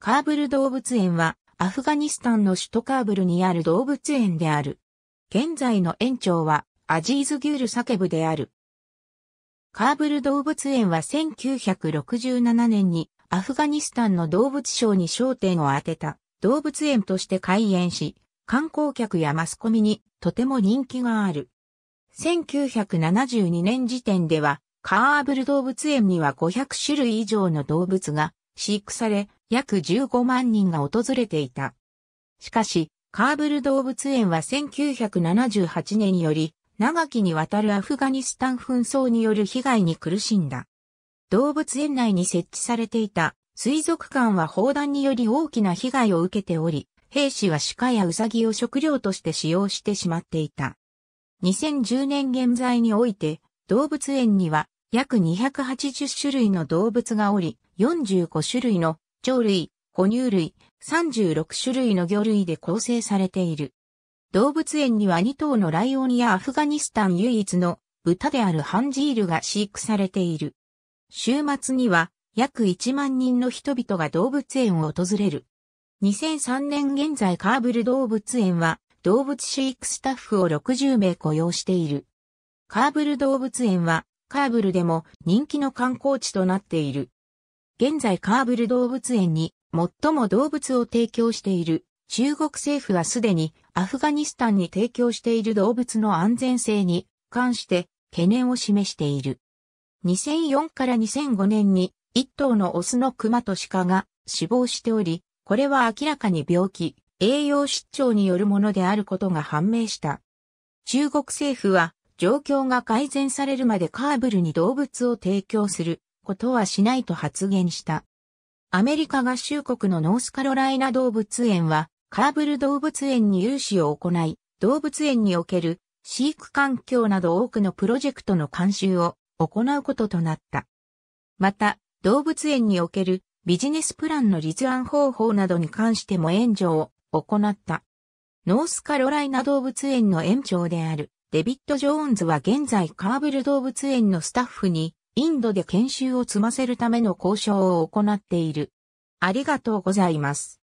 カーブル動物園は、アフガニスタンの首都カーブルにある動物園である。現在の園長は、アジーズ・ギュール・サケブである。カーブル動物園は1967年に、アフガニスタンの動物賞に焦点を当てた動物園として開園し、観光客やマスコミにとても人気がある。1972年時点では、カーブル動物園には500種類以上の動物が飼育され、約15万人が訪れていた。しかし、カーブル動物園は1978年より長きにわたるアフガニスタン紛争による被害に苦しんだ。動物園内に設置されていた水族館は砲弾により大きな被害を受けており、兵士は鹿やウサギを食料として使用してしまっていた。2010年現在において、動物園には約280種類の動物がおり、45種類の鳥類、哺乳類、36種類の魚類で構成されている。動物園には2頭のライオンやアフガニスタン唯一の豚であるハンジールが飼育されている。週末には約1万人の人々が動物園を訪れる。2003年現在カーブル動物園は動物飼育スタッフを60名雇用している。カーブル動物園はカーブルでも人気の観光地となっている。現在カーブル動物園に最も動物を提供している中国政府はすでにアフガニスタンに提供している動物の安全性に関して懸念を示している。2004から2005年に1頭のオスの熊と鹿が死亡しており、これは明らかに病気、栄養失調によるものであることが判明した。中国政府は状況が改善されるまでカーブルに動物を提供することはしないと発言した。アメリカ合衆国のノースカロライナ動物園は、カーブル動物園に融資を行い、動物園における飼育環境など多くのプロジェクトの監修を行うこととなった。また、動物園におけるビジネスプランの立案方法などに関しても援助を行った。ノースカロライナ動物園の園長であるデビッド・ジョーンズは現在カーブル動物園のスタッフにインドで研修を積ませるための交渉を行っている。ありがとうございます。